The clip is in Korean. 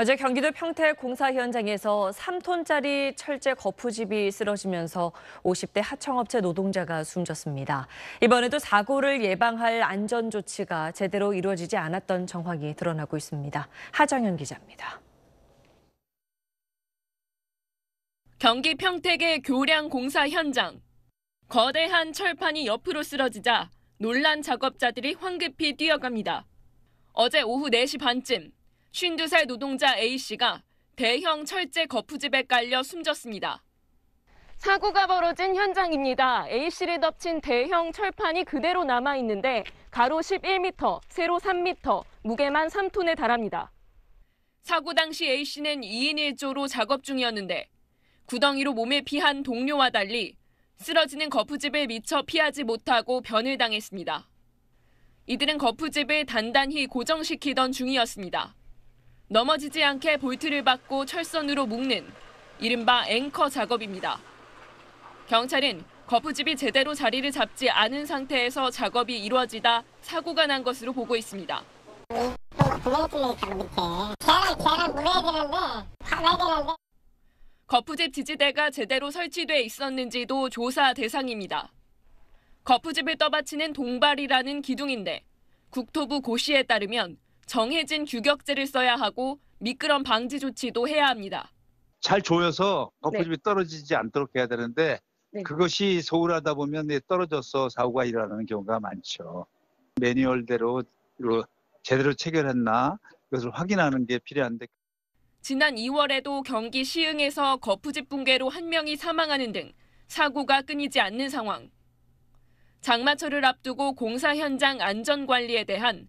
어제 경기도 평택 공사 현장에서 3톤짜리 철제 거푸집이 쓰러지면서 50대 하청업체 노동자가 숨졌습니다. 이번에도 사고를 예방할 안전 조치가 제대로 이루어지지 않았던 정황이 드러나고 있습니다. 하정현 기자입니다. 경기 평택의 교량 공사 현장. 거대한 철판이 옆으로 쓰러지자 놀란 작업자들이 황급히 뛰어갑니다. 어제 오후 4시 반쯤 52살 노동자 A씨가 대형 철제 거푸집에 깔려 숨졌습니다. 사고가 벌어진 현장입니다. A씨를 덮친 대형 철판이 그대로 남아 있는데 가로 11m, 세로 3m, 무게만 3톤에 달합니다. 사고 당시 A씨는 2인 1조로 작업 중이었는데 구덩이로 몸에 피한 동료와 달리 쓰러지는 거푸집을 미처 피하지 못하고 변을 당했습니다. 이들은 거푸집을 단단히 고정시키던 중이었습니다. 넘어지지 않게 볼트를 받고 철선으로 묶는 이른바 앵커 작업입니다. 경찰은 거푸집이 제대로 자리를 잡지 않은 상태에서 작업이 이루어지다 사고가 난 것으로 보고 있습니다. 거푸집 지지대가 제대로 설치돼 있었는지도 조사 대상입니다. 거푸집을 떠받치는 동발이라는 기둥인데 국토부 고시에 따르면 정해진 규격제를 써야 하고 미끄럼 방지 조치도 해야 합니다. 잘 조여서 거푸집이 네. 떨어지지 않도록 해야 되는데 네. 그것이 소홀하다 보면 떨어져서 사고가 일어나는 경우가 많죠. 매뉴얼대로 제대로 체결했나 이것을 확인하는 게 필요한데. 지난 2월에도 경기 시흥에서 거푸집 붕괴로 한 명이 사망하는 등 사고가 끊이지 않는 상황. 장마철을 앞두고 공사 현장 안전 관리에 대한